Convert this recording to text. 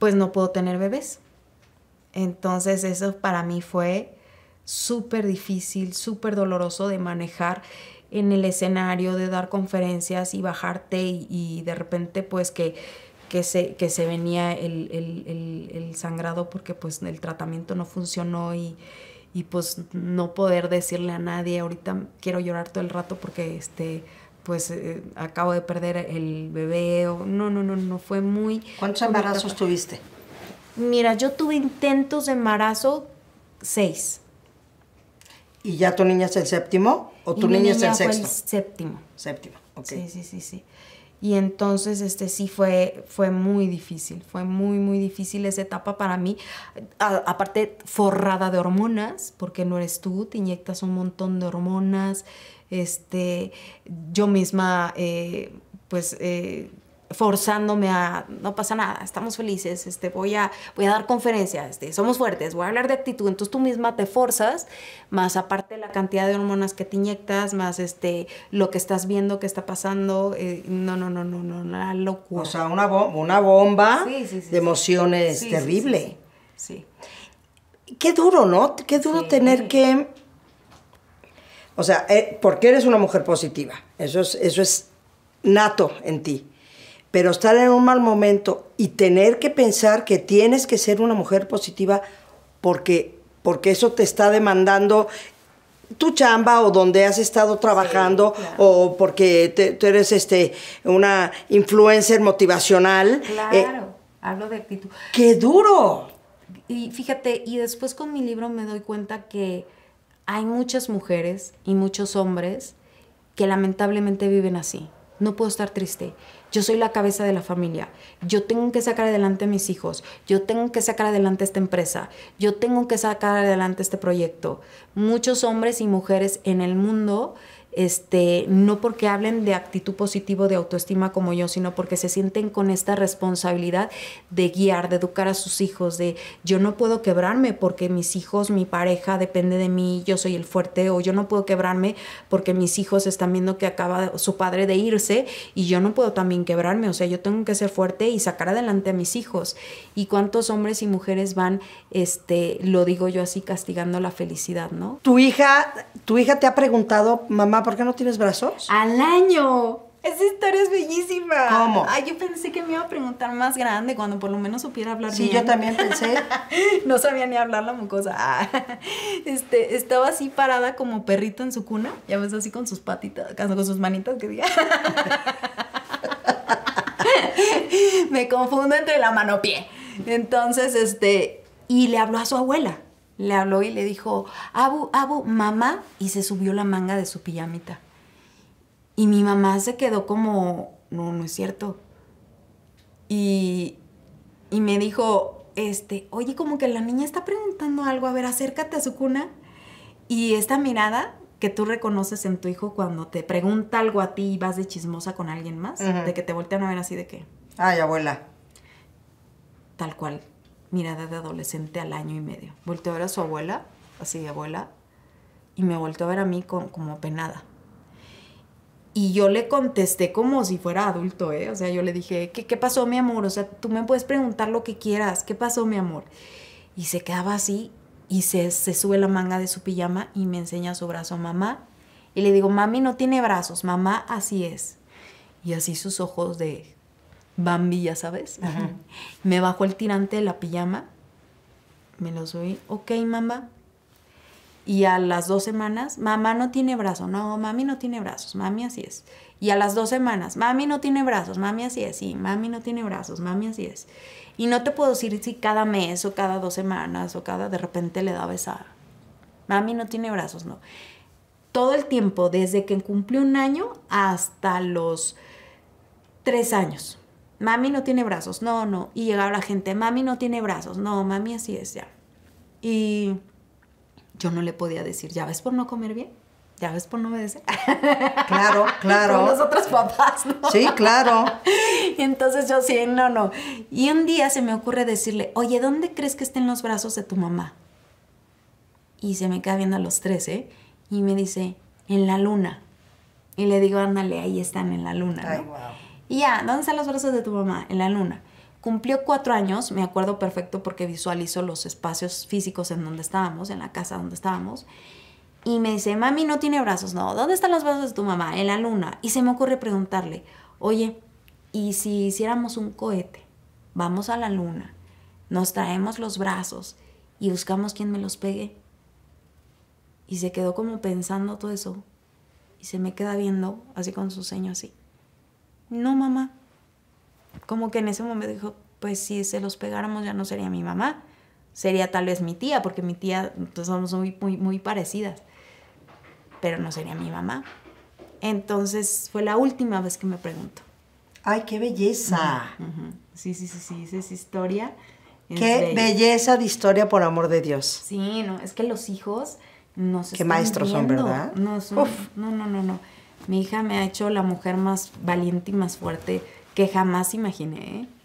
pues no puedo tener bebés. Entonces eso para mí fue súper difícil, súper doloroso de manejar en el escenario, de dar conferencias y bajarte y, de repente pues que, que, se, que se venía el, sangrado porque pues el tratamiento no funcionó y, y, pues no poder decirle a nadie, ahorita quiero llorar todo el rato porque este, pues eh, acabo de perder el bebé o no, no, no, no, fue muy... ¿Cuántos embarazos tuviste? Mira, yo tuve intentos de embarazo seis. ¿Y ya tu niña es el séptimo o tu niña, es el sexto? el séptimo. Séptimo, ok. Sí, sí, sí, sí. Y entonces, este sí fue, fue muy difícil, fue muy, muy difícil esa etapa para mí. aparte, forrada de hormonas, porque no eres tú, te inyectas un montón de hormonas. Este, yo misma, eh, pues, eh, forzándome a, no pasa nada, estamos felices, este, voy, a, voy a dar conferencias, este, somos fuertes, voy a hablar de actitud, entonces tú misma te forzas, más aparte la cantidad de hormonas que te inyectas, más este, lo que estás viendo que está pasando, eh, no, no, no, no, no, la locura. O sea, una, una bomba de emociones terrible. Sí, Qué duro, ¿no? Qué duro tener que... O sea, eh, porque eres una mujer positiva, eso es, eso es nato en ti pero estar en un mal momento y tener que pensar que tienes que ser una mujer positiva porque, porque eso te está demandando tu chamba o donde has estado trabajando o porque tú eres este una influencer motivacional. Eh, claro, hablo de actitud. ¡Qué duro! Y fíjate, y después con mi libro me doy cuenta que hay muchas mujeres y muchos hombres que lamentablemente viven así no puedo estar triste. Yo soy la cabeza de la familia. Yo tengo que sacar adelante a mis hijos. Yo tengo que sacar adelante esta empresa. Yo tengo que sacar adelante este proyecto. Muchos hombres y mujeres en el mundo este, no porque hablen de actitud positivo de autoestima como yo, sino porque se sienten con esta responsabilidad de guiar, de educar a sus hijos, de yo no puedo quebrarme porque mis hijos, mi pareja depende de mí, yo soy el fuerte, o yo no puedo quebrarme porque mis hijos están viendo que acaba su padre de irse y yo no puedo también quebrarme, o sea, yo tengo que ser fuerte y sacar adelante a mis hijos. ¿Y cuántos hombres y mujeres van, este, lo digo yo así, castigando la felicidad, ¿no? Tu hija, tu hija te ha preguntado, mamá, Ah, ¿por qué no tienes brazos? Al año. Esa historia es bellísima. ¿Cómo? Ay, yo pensé que me iba a preguntar más grande cuando por lo menos supiera hablar sí, Sí, yo también pensé. no sabía ni hablar la mucosa. Ah, este, estaba así parada como perrito en su cuna, ya ves, así con sus patitas, con sus manitas que diga. me confundo entre la mano pie. Entonces, este, y le habló a su abuela le habló y le dijo, Abu, Abu, mamá, y se subió la manga de su pijamita. Y mi mamá se quedó como, no, no es cierto. Y, me dijo, este, oye, como que la niña está preguntando algo, a ver, acércate a su cuna. Y esta mirada que tú reconoces en tu hijo cuando te pregunta algo a ti y vas de chismosa con alguien más, de que te voltean a ver así de que... Ay, abuela. Tal cual mirada de adolescente al año y medio. Volteó a ver a su abuela, así, abuela, y me volteó a ver a mí con, como penada. Y yo le contesté como si fuera adulto, ¿eh? O sea, yo le dije, ¿Qué, ¿qué pasó, mi amor? O sea, tú me puedes preguntar lo que quieras, ¿qué pasó, mi amor? Y se quedaba así y se, se sube la manga de su pijama y me enseña su brazo, mamá. Y le digo, mami no tiene brazos, mamá así es. Y así sus ojos de Bambi, ya sabes. Me bajo el tirante de la pijama, me lo doy ok, mamá. Y a las dos semanas, mamá no tiene brazos, no, mami no tiene brazos, mami así es. Y a las dos semanas, mami no tiene brazos, mami así es, sí, mami no tiene brazos, mami así es. Y no te puedo decir si cada mes o cada dos semanas o cada de repente le da esa. Mami no tiene brazos, no. Todo el tiempo, desde que cumple un año hasta los tres años mami no tiene brazos, no, no. Y llegaba la gente, mami no tiene brazos, no, mami así es ya. Y yo no le podía decir, ya ves por no comer bien, ya ves por no obedecer. Claro, claro. Con los otros papás, ¿no? Sí, claro. Y entonces yo sí, no, no. Y un día se me ocurre decirle, oye, ¿dónde crees que estén los brazos de tu mamá? Y se me queda viendo a los ¿eh? y me dice, en la luna. Y le digo, ándale, ahí están en la luna. ¿no? Ay, y ya, están los brazos de tu mamá en la luna. Cumplió cuatro años, me acuerdo perfecto porque visualizo los espacios físicos en donde estábamos, en la casa donde estábamos. Y me dice, mami, no tiene brazos. No, ¿dónde están los brazos de tu mamá? En la luna. Y se me ocurre preguntarle, oye, ¿y si hiciéramos un cohete? Vamos a la luna, nos traemos los brazos y buscamos quién me los pegue. Y se quedó como pensando todo eso. Y se me queda viendo así con su ceño así no mamá. Como que en ese momento dijo, pues si se los pegáramos ya no sería mi mamá, sería tal vez mi tía, porque mi tía, entonces pues, somos muy, muy, muy parecidas, pero no sería mi mamá. Entonces fue la última vez que me preguntó. ¡Ay, qué belleza! Ah, sí, sí, sí, sí, esa es historia. ¡Qué belleza de historia, por amor de Dios! Sí, no, es que los hijos no Qué maestros son, ¿verdad? No, no, no, no, no. Mi hija me ha hecho la mujer más valiente y más fuerte que jamás imaginé. ¿eh?